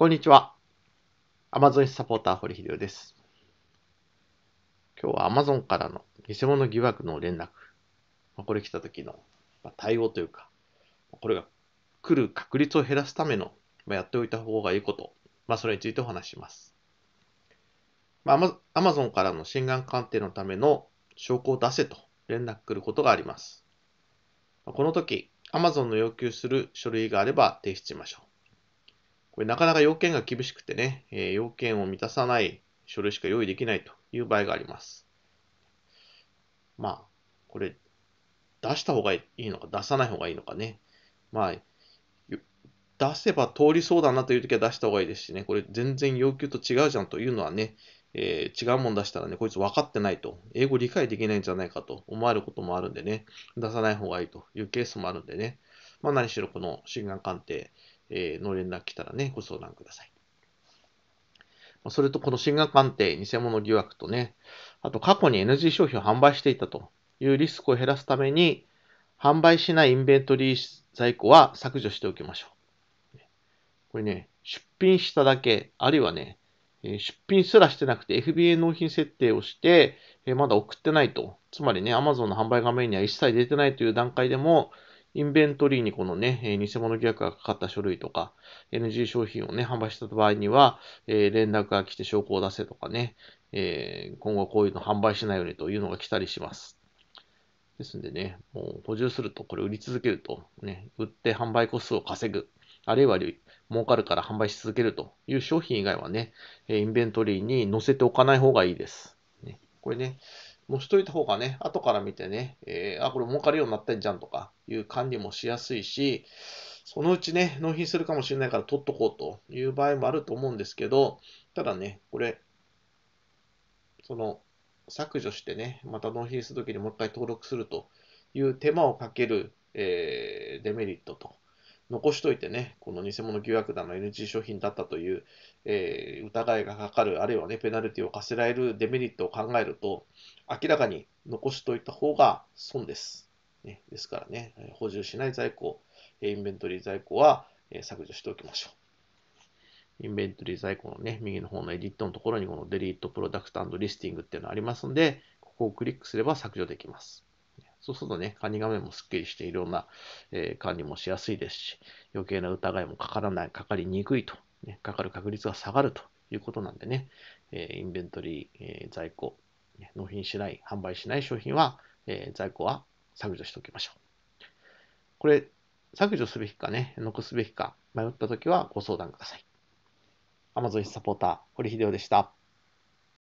こんにちは。Amazon サポーター堀秀夫です。今日は Amazon からの偽物疑惑の連絡。これ来た時の対応というか、これが来る確率を減らすためのやっておいた方がいいこと、まあ、それについてお話します。まあ、Amazon からの心眼鑑定のための証拠を出せと連絡来ることがあります。この時、Amazon の要求する書類があれば提出しましょう。これなかなか要件が厳しくてね、え要件を満たさない書類しか用意できないという場合があります。まあ、これ、出した方がいいのか、出さない方がいいのかね。まあ、出せば通りそうだなという時は出した方がいいですしね、これ全然要求と違うじゃんというのはね、えー、違うもん出したらね、こいつ分かってないと、英語理解できないんじゃないかと思われることもあるんでね、出さない方がいいというケースもあるんでね、まあ何しろこの診断鑑定、えー、の連絡来たらね、ご相談ください。それとこの進学鑑定、偽物疑惑とね、あと過去に NG 商品を販売していたというリスクを減らすために、販売しないインベントリー在庫は削除しておきましょう。これね、出品しただけ、あるいはね、出品すらしてなくて FBA 納品設定をして、まだ送ってないと。つまりね、Amazon の販売画面には一切出てないという段階でも、インベントリーにこのね、え偽物疑惑がかかった書類とか、NG 商品をね、販売した場合には、え連絡が来て証拠を出せとかね、え今後こういうの販売しないようにというのが来たりします。ですんでね、もう補充すると、これ売り続けると、ね、売って販売個数を稼ぐ、あるいは儲かるから販売し続けるという商品以外はね、インベントリーに載せておかない方がいいです。これね、もしといた方がね、後から見てね、えー、あ、これ儲かるようになったんじゃんとかいう管理もしやすいし、そのうちね、納品するかもしれないから取っとこうという場合もあると思うんですけど、ただね、これ、その、削除してね、また納品するときにもう一回登録するという手間をかける、えー、デメリットと残しといてね、この偽物疑惑だの NG 商品だったという、えー、疑いがかかる、あるいはね、ペナルティを課せられるデメリットを考えると、明らかに残しといた方が損です。ね、ですからね、補充しない在庫、インベントリー在庫は削除しておきましょう。インベントリー在庫のね、右の方のエディットのところにこのデリートプロダクトリスティングっていうのがありますので、ここをクリックすれば削除できます。そうするとね、カニ画面もすっきりしていろんな、えー、管理もしやすいですし、余計な疑いもかからない、かかりにくいと、ね、かかる確率が下がるということなんでね、えー、インベントリー、えー、在庫、納品しない、販売しない商品は、え在庫は削除しておきましょう。これ、削除すべきかね、残すべきか迷ったときはご相談ください。Amazon サポーター、堀秀夫でした。